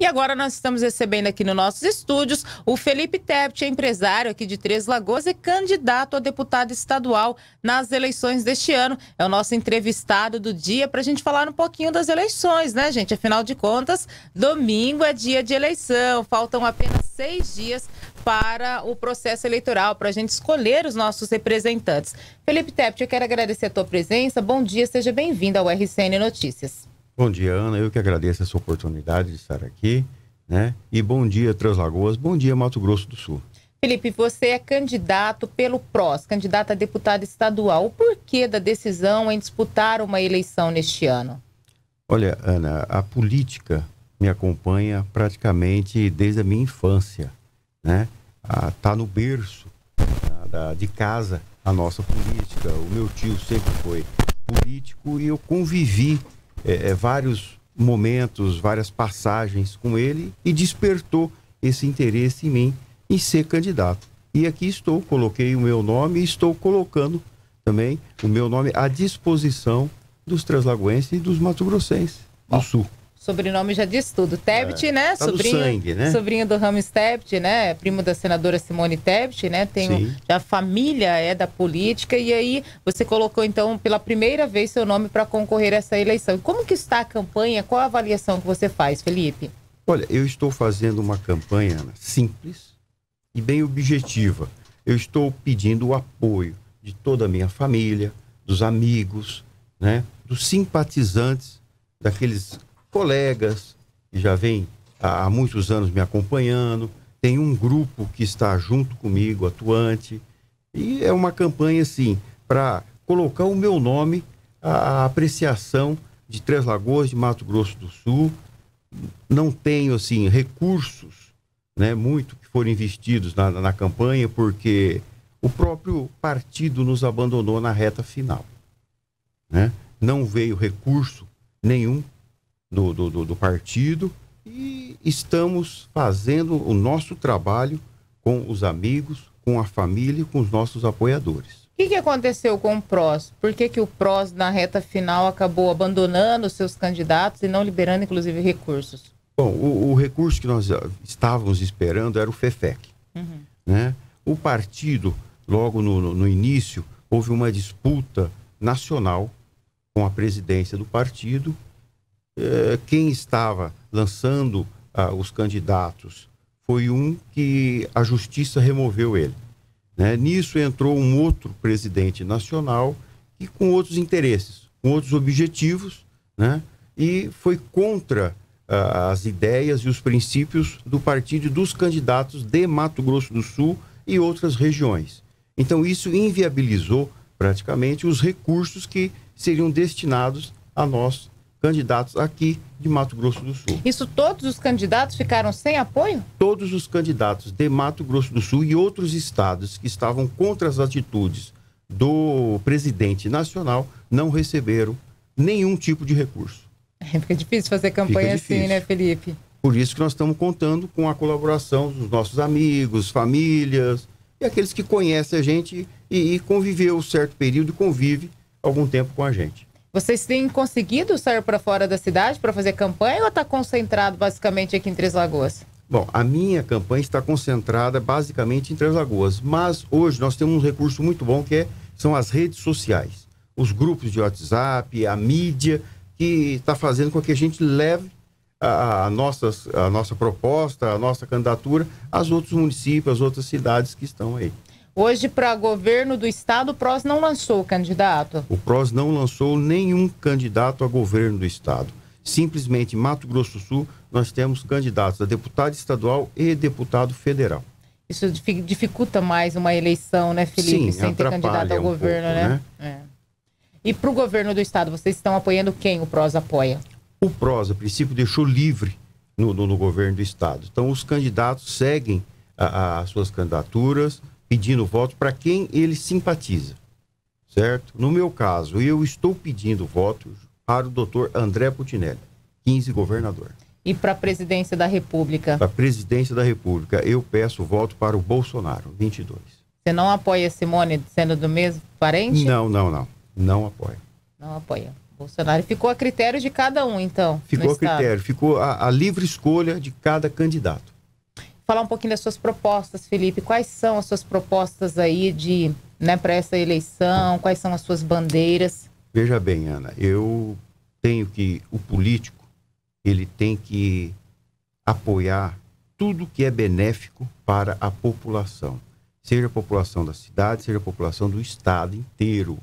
E agora nós estamos recebendo aqui nos nossos estúdios o Felipe Tept, empresário aqui de Três Lagoas e candidato a deputado estadual nas eleições deste ano. É o nosso entrevistado do dia para a gente falar um pouquinho das eleições, né, gente? Afinal de contas, domingo é dia de eleição, faltam apenas seis dias para o processo eleitoral, para a gente escolher os nossos representantes. Felipe Tept, eu quero agradecer a tua presença. Bom dia, seja bem-vindo ao RCN Notícias. Bom dia, Ana. Eu que agradeço essa oportunidade de estar aqui, né? E bom dia, Translagoas. Bom dia, Mato Grosso do Sul. Felipe, você é candidato pelo PROS, candidato a deputado estadual. O porquê da decisão em disputar uma eleição neste ano? Olha, Ana, a política me acompanha praticamente desde a minha infância, né? Ah, tá no berço ah, da, de casa a nossa política. O meu tio sempre foi político e eu convivi é, é, vários momentos, várias passagens com ele e despertou esse interesse em mim em ser candidato. E aqui estou, coloquei o meu nome e estou colocando também o meu nome à disposição dos translagoenses e dos matogrossenses do Sul sobrenome já diz tudo. Tebet, é, né? Tá sobrinho, sangue, né? Sobrinho do Ramos Tebet, né? Primo da senadora Simone Tebet, né? Tem um, a família é da política e aí você colocou então pela primeira vez seu nome para concorrer a essa eleição. Como que está a campanha? Qual a avaliação que você faz, Felipe? Olha, eu estou fazendo uma campanha Ana, simples e bem objetiva. Eu estou pedindo o apoio de toda a minha família, dos amigos, né, dos simpatizantes daqueles colegas que já vem há muitos anos me acompanhando, tem um grupo que está junto comigo, atuante, e é uma campanha, assim, para colocar o meu nome à apreciação de Três Lagoas, de Mato Grosso do Sul. Não tenho, assim, recursos, né, muito que foram investidos na, na campanha, porque o próprio partido nos abandonou na reta final, né? Não veio recurso nenhum do, do, do, do partido e estamos fazendo o nosso trabalho com os amigos, com a família e com os nossos apoiadores. O que, que, aconteceu com o PROS? Por que, que o PROS, na reta final, acabou abandonando seus candidatos e não liberando, inclusive, recursos? Bom, o, o recurso que nós ah, estávamos esperando era o FEFEC. Uhum. Né? O partido, logo no, no, no início, houve uma disputa nacional com a presidência do partido eh, quem estava lançando ah, os candidatos foi um que a justiça removeu ele. Né? Nisso entrou um outro presidente nacional e com outros interesses, com outros objetivos, né? e foi contra ah, as ideias e os princípios do partido e dos candidatos de Mato Grosso do Sul e outras regiões. Então, isso inviabilizou praticamente os recursos que seriam destinados a nós candidatos aqui de Mato Grosso do Sul. Isso todos os candidatos ficaram sem apoio? Todos os candidatos de Mato Grosso do Sul e outros estados que estavam contra as atitudes do presidente nacional não receberam nenhum tipo de recurso. É, fica difícil fazer campanha difícil. assim, né, Felipe? Por isso que nós estamos contando com a colaboração dos nossos amigos, famílias e aqueles que conhecem a gente e, e conviveu um certo período e convive algum tempo com a gente. Vocês têm conseguido sair para fora da cidade para fazer campanha ou está concentrado basicamente aqui em Três Lagoas? Bom, a minha campanha está concentrada basicamente em Três Lagoas, mas hoje nós temos um recurso muito bom que é, são as redes sociais, os grupos de WhatsApp, a mídia, que está fazendo com que a gente leve a, a, nossas, a nossa proposta, a nossa candidatura aos outros municípios, às outras cidades que estão aí. Hoje, para governo do estado, o PROS não lançou o candidato? O PROS não lançou nenhum candidato a governo do estado. Simplesmente, Mato Grosso do Sul, nós temos candidatos a deputado estadual e deputado federal. Isso dificulta mais uma eleição, né, Felipe? Sim, sem ter candidato ao um governo, pouco, né? né? É. E para o governo do estado, vocês estão apoiando quem o PROS apoia? O PROS, a princípio, deixou livre no, no, no governo do estado. Então, os candidatos seguem as suas candidaturas, pedindo voto para quem ele simpatiza, certo? No meu caso, eu estou pedindo voto para o doutor André Putinelli, 15 governador. E para a presidência da República? Para a presidência da República, eu peço voto para o Bolsonaro, 22. Você não apoia Simone sendo do mesmo parente? Não, não, não. Não apoia. Não apoia. Bolsonaro ficou a critério de cada um, então. Ficou a critério, ficou a, a livre escolha de cada candidato falar um pouquinho das suas propostas, Felipe. Quais são as suas propostas aí de né, para essa eleição? Quais são as suas bandeiras? Veja bem, Ana, eu tenho que o político ele tem que apoiar tudo que é benéfico para a população, seja a população da cidade, seja a população do estado inteiro.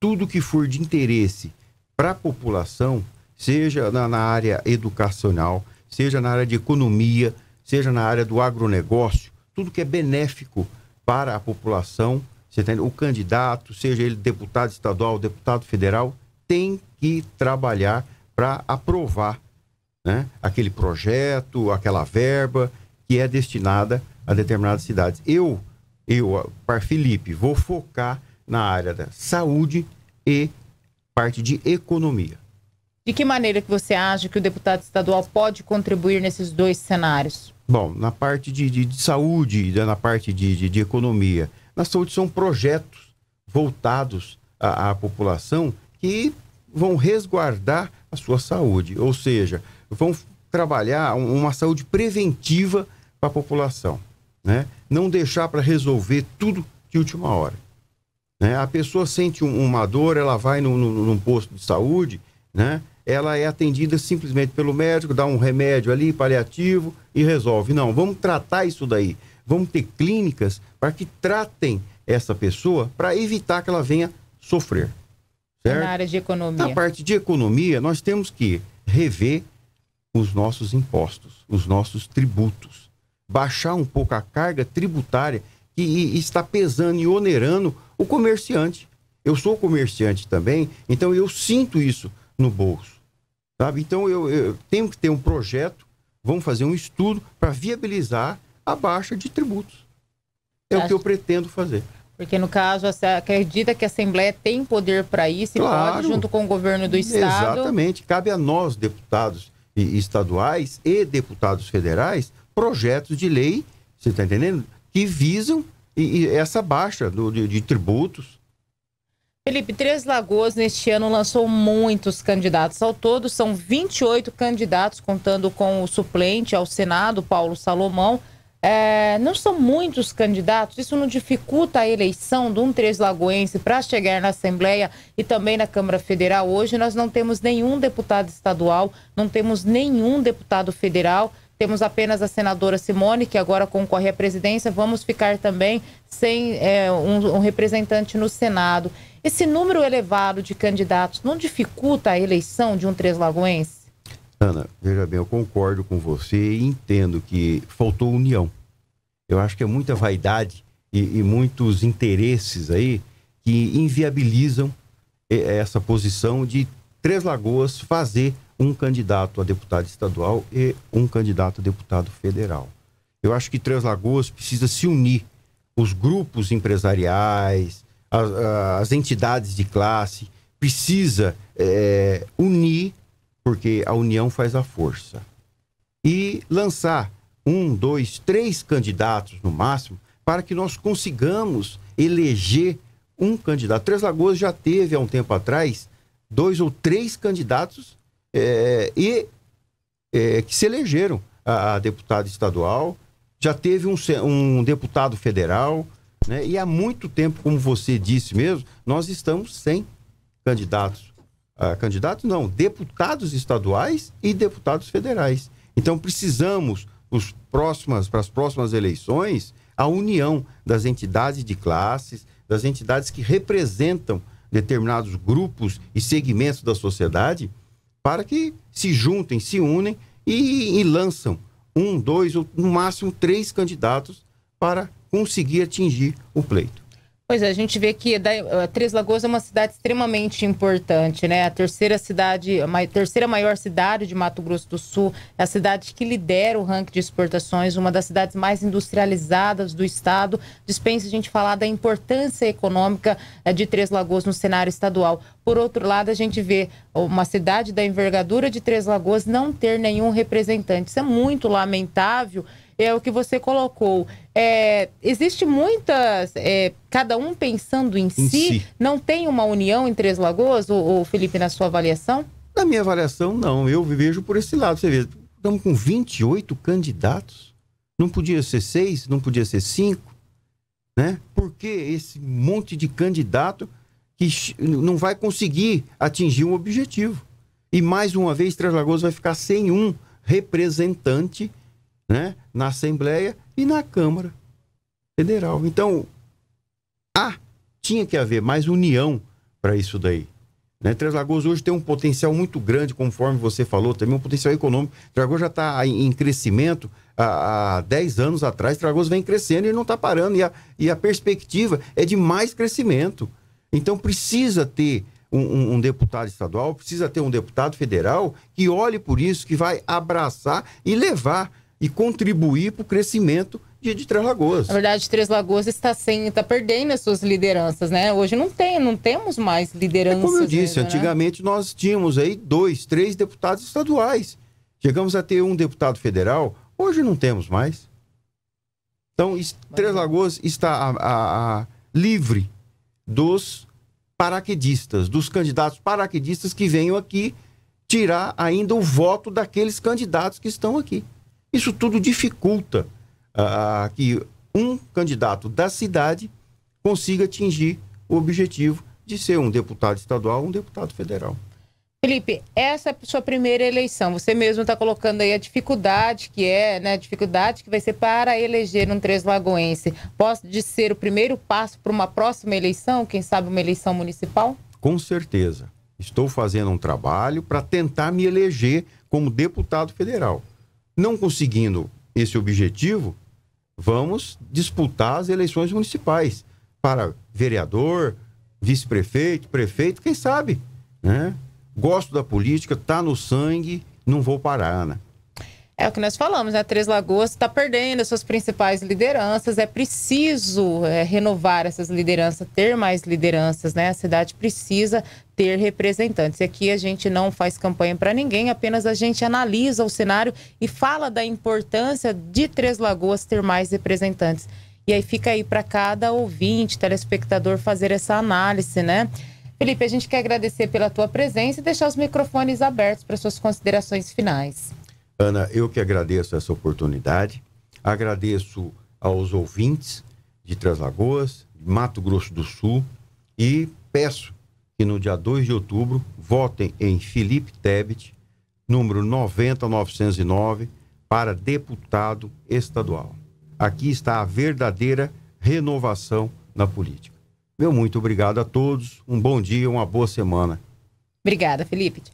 Tudo que for de interesse para a população, seja na, na área educacional, seja na área de economia, seja na área do agronegócio, tudo que é benéfico para a população, o candidato, seja ele deputado estadual, deputado federal, tem que trabalhar para aprovar né, aquele projeto, aquela verba que é destinada a determinadas cidades. Eu, eu, Par Felipe, vou focar na área da saúde e parte de economia. De que maneira que você acha que o deputado estadual pode contribuir nesses dois cenários? Bom, na parte de, de, de saúde, né, na parte de, de, economia, na saúde são projetos voltados à, à população que vão resguardar a sua saúde, ou seja, vão trabalhar uma saúde preventiva para a população, né? Não deixar para resolver tudo de última hora. Né? A pessoa sente um, uma dor, ela vai num, num posto de saúde, né? ela é atendida simplesmente pelo médico, dá um remédio ali, paliativo e resolve. Não, vamos tratar isso daí. Vamos ter clínicas para que tratem essa pessoa para evitar que ela venha sofrer. Certo? Na área de economia. Na parte de economia, nós temos que rever os nossos impostos, os nossos tributos. Baixar um pouco a carga tributária que está pesando e onerando o comerciante. Eu sou comerciante também, então eu sinto isso no bolso. Sabe? Então, eu, eu tenho que ter um projeto, vamos fazer um estudo para viabilizar a baixa de tributos. É Acho... o que eu pretendo fazer. Porque, no caso, acredita que a Assembleia tem poder para isso claro. e pode, junto com o governo do Estado. Exatamente. Cabe a nós, deputados estaduais e deputados federais, projetos de lei, você está entendendo? Que visam essa baixa de, tributos, Felipe, Três Lagoas neste ano lançou muitos candidatos. Ao todo, são 28 candidatos, contando com o suplente ao Senado, Paulo Salomão. É, não são muitos candidatos, isso não dificulta a eleição de um Três Lagoense para chegar na Assembleia e também na Câmara Federal. Hoje nós não temos nenhum deputado estadual, não temos nenhum deputado federal. Temos apenas a senadora Simone, que agora concorre à presidência. Vamos ficar também sem é, um, um representante no Senado. Esse número elevado de candidatos não dificulta a eleição de um Três Lagoense? Ana, veja bem, eu concordo com você e entendo que faltou união. Eu acho que é muita vaidade e, e muitos interesses aí que inviabilizam eh, essa posição de Três Lagoas fazer um candidato a deputado estadual e um candidato a deputado federal. Eu acho que Três Lagoas precisa se unir, os grupos empresariais, as, ah, as entidades de classe, precisa é, unir, porque a união faz a força. E lançar um, dois, três candidatos no máximo, para que nós consigamos eleger um candidato. Três Lagoas já teve há um tempo atrás dois ou três candidatos é, e é, que se elegeram a, a deputada estadual, já teve um, um deputado federal, né? E há muito tempo, como você disse mesmo, nós estamos sem candidatos. Ah, candidatos não, deputados estaduais e deputados federais. Então precisamos, os próximas, para as próximas eleições, a união das entidades de classes, das entidades que representam determinados grupos e segmentos da sociedade, para que se juntem, se unem e, e lançam um, dois ou no máximo três candidatos para conseguir atingir o pleito. Pois é, a gente vê que eh, Três Lagoas é uma cidade extremamente importante, né? A terceira cidade, a terceira maior cidade de Mato Grosso do Sul, é a cidade que lidera o ranking de exportações, uma das cidades mais industrializadas do estado. Dispensa a gente falar da importância econômica eh, de Três Lagoas no cenário estadual. Por outro lado, a gente vê uma cidade da envergadura de Três Lagoas não ter nenhum representante. Isso é muito lamentável é o que você colocou. É, existe muitas, é, cada um pensando em, em si. si, Não tem uma união em Três Lagoas, o Felipe, na sua avaliação? Na minha avaliação, não. Eu vejo por esse lado. Você vê, estamos com 28 candidatos. Não podia ser seis, não podia ser cinco, né? Por que esse monte de candidato que não vai conseguir atingir um objetivo? E mais uma vez, Três Lagoas vai ficar sem um representante né? na Assembleia e na Câmara Federal. Então, ah tinha que haver mais união para isso daí. Né? Três Lagoas hoje tem um potencial muito grande, conforme você falou, também um potencial econômico. Três Lagoas já está em, em, crescimento há, há 10 anos atrás. Três Lagoas vem crescendo e não está parando. E a, e a perspectiva é de mais crescimento. Então precisa ter um, um, um, deputado estadual, precisa ter um deputado federal que olhe por isso, que vai abraçar e levar e contribuir para o crescimento de, de, Três Lagoas. Na verdade, Três Lagoas está sem, está perdendo as suas lideranças, né? Hoje não tem, não temos mais lideranças. É como eu né, disse, mesmo, né? antigamente né? nós tínhamos aí dois, três deputados estaduais. Chegamos a ter um deputado federal, hoje não temos mais. Então, Mas... Três é. Lagoas está a, a, a livre dos paraquedistas, dos candidatos paraquedistas que venham aqui tirar ainda o voto daqueles candidatos que estão aqui. Isso tudo dificulta ah, ah, que um candidato da cidade consiga atingir o objetivo de ser um deputado estadual ou um deputado federal. Felipe, essa é a sua primeira eleição. Você mesmo está colocando aí a dificuldade que é, né? A dificuldade que vai ser para eleger um Três Lagoense. Pode ser o primeiro passo para uma próxima eleição, quem sabe uma eleição municipal? Com certeza. Estou fazendo um trabalho para tentar me eleger como deputado federal. Não conseguindo esse objetivo, vamos disputar as eleições municipais para vereador, vice-prefeito, prefeito, quem sabe, né? Gosto da política, tá no sangue, não vou parar, né? É o que nós falamos, né? Três Lagoas está perdendo as suas principais lideranças. É preciso é, renovar essas lideranças, ter mais lideranças, né? A cidade precisa ter representantes. E aqui a gente não faz campanha para ninguém, apenas a gente analisa o cenário e fala da importância de Três Lagoas ter mais representantes. E aí fica aí para cada ouvinte, telespectador, fazer essa análise, né? Felipe, a gente quer agradecer pela tua presença e deixar os microfones abertos para suas considerações finais. Ana, eu que agradeço essa oportunidade, agradeço aos ouvintes de Três Lagoas, Mato Grosso do Sul e peço que no dia 2 de outubro votem em Felipe Tebet, número 90909, para deputado estadual. Aqui está a verdadeira renovação na política. Meu muito obrigado a todos, um bom dia, uma boa semana. Obrigada, Felipe.